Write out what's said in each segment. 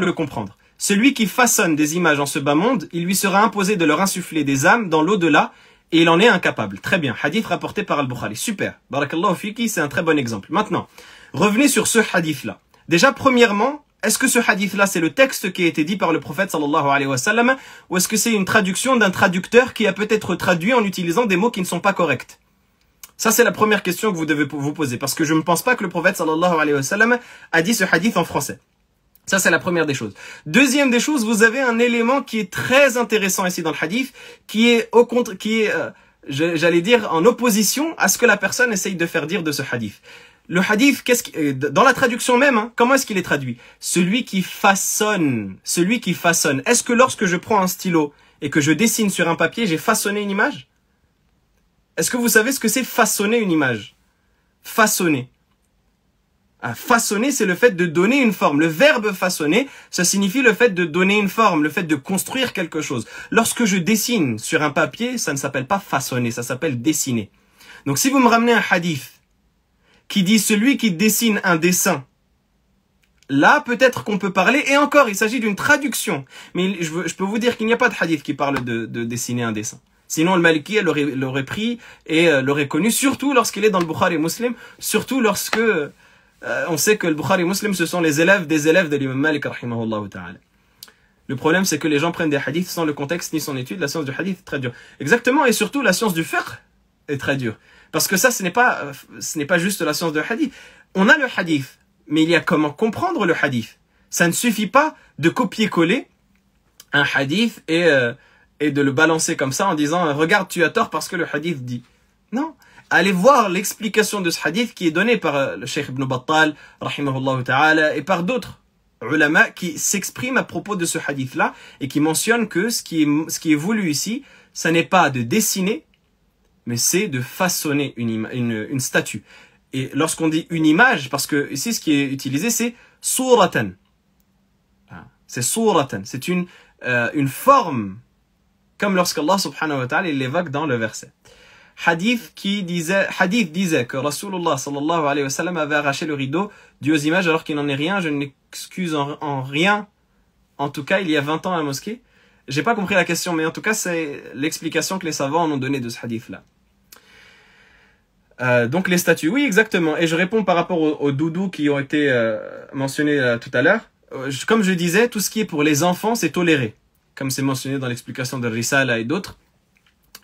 le comprendre. Celui qui façonne des images en ce bas monde, il lui sera imposé de leur insuffler des âmes dans l'au-delà, et il en est incapable. Très bien, hadith rapporté par Al-Bukhari. Super, barakallahu c'est un très bon exemple. Maintenant, revenez sur ce hadith-là. Déjà, premièrement, est-ce que ce hadith-là, c'est le texte qui a été dit par le prophète sallallahu alayhi wa sallam, ou est-ce que c'est une traduction d'un traducteur qui a peut-être traduit en utilisant des mots qui ne sont pas corrects ça, c'est la première question que vous devez vous poser, parce que je ne pense pas que le prophète sallallahu alayhi wa sallam a dit ce hadith en français. Ça, c'est la première des choses. Deuxième des choses, vous avez un élément qui est très intéressant ici dans le hadith, qui est au contre, qui est, euh, j'allais dire, en opposition à ce que la personne essaye de faire dire de ce hadith. Le hadith, qu'est-ce qui, euh, dans la traduction même, hein, comment est-ce qu'il est traduit Celui qui façonne, celui qui façonne. Est-ce que lorsque je prends un stylo et que je dessine sur un papier, j'ai façonné une image Est-ce que vous savez ce que c'est façonner une image Façonner. Façonner, c'est le fait de donner une forme. Le verbe façonner, ça signifie le fait de donner une forme, le fait de construire quelque chose. Lorsque je dessine sur un papier, ça ne s'appelle pas façonner, ça s'appelle dessiner. Donc si vous me ramenez un hadith qui dit celui qui dessine un dessin, là peut-être qu'on peut parler, et encore, il s'agit d'une traduction. Mais je, peux vous dire qu'il n'y a pas de hadith qui parle de, dessiner un dessin. Sinon, le Maliki l'aurait pris et euh, l'aurait connu, surtout lorsqu'il est dans le Bukhari Muslim, surtout lorsque... Euh, on sait que le Bukhari et Muslim, ce sont les élèves des élèves de l'imam Malik, Le problème, c'est que les gens prennent des hadiths sans le contexte ni son étude. La science du hadith est très dure. Exactement, et surtout, la science du fiqh est très dure. Parce que ça, ce n'est pas, juste la science du hadith. On a le hadith, mais il y a comment comprendre le hadith. Ça ne suffit pas de copier-coller un hadith et, euh, et de le balancer comme ça en disant euh, « Regarde, tu as tort parce que le hadith dit ». Non, allez voir l'explication de ce hadith qui est donnée par euh, le Cheikh Ibn Battal, rahimahullah ta'ala, et par d'autres ulama qui s'expriment à propos de ce hadith-là et qui mentionnent que ce qui est, voulu ici, ce n'est pas de dessiner, mais c'est de façonner une, statue. Et lorsqu'on dit une image, parce que ici, ce qui est utilisé, c'est suratan. Ah, c'est suratan. C'est une, euh, une forme, comme lorsqu'Allah subhanahu wa ta'ala l'évoque dans le verset hadith qui disait, hadith disait que Rasulullah sallallahu alayhi wa sallam avait arraché le rideau dû aux images alors qu'il n'en est rien, je n'excuse en, rien, en tout cas il y a 20 ans à la mosquée. J'ai pas compris la question, mais en tout cas c'est l'explication que les savants en ont donné de ce hadith-là. Euh, donc les statues, oui exactement. Et je réponds par rapport aux, doudous qui ont été euh, mentionnés euh, tout à l'heure. comme je disais, tout ce qui est pour les enfants, c'est toléré, comme c'est mentionné dans l'explication de Risala et d'autres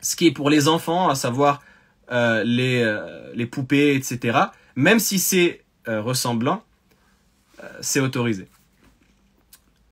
ce qui est pour les enfants, à savoir euh, les, euh, les, poupées, etc., même si c'est euh, ressemblant, c'est autorisé.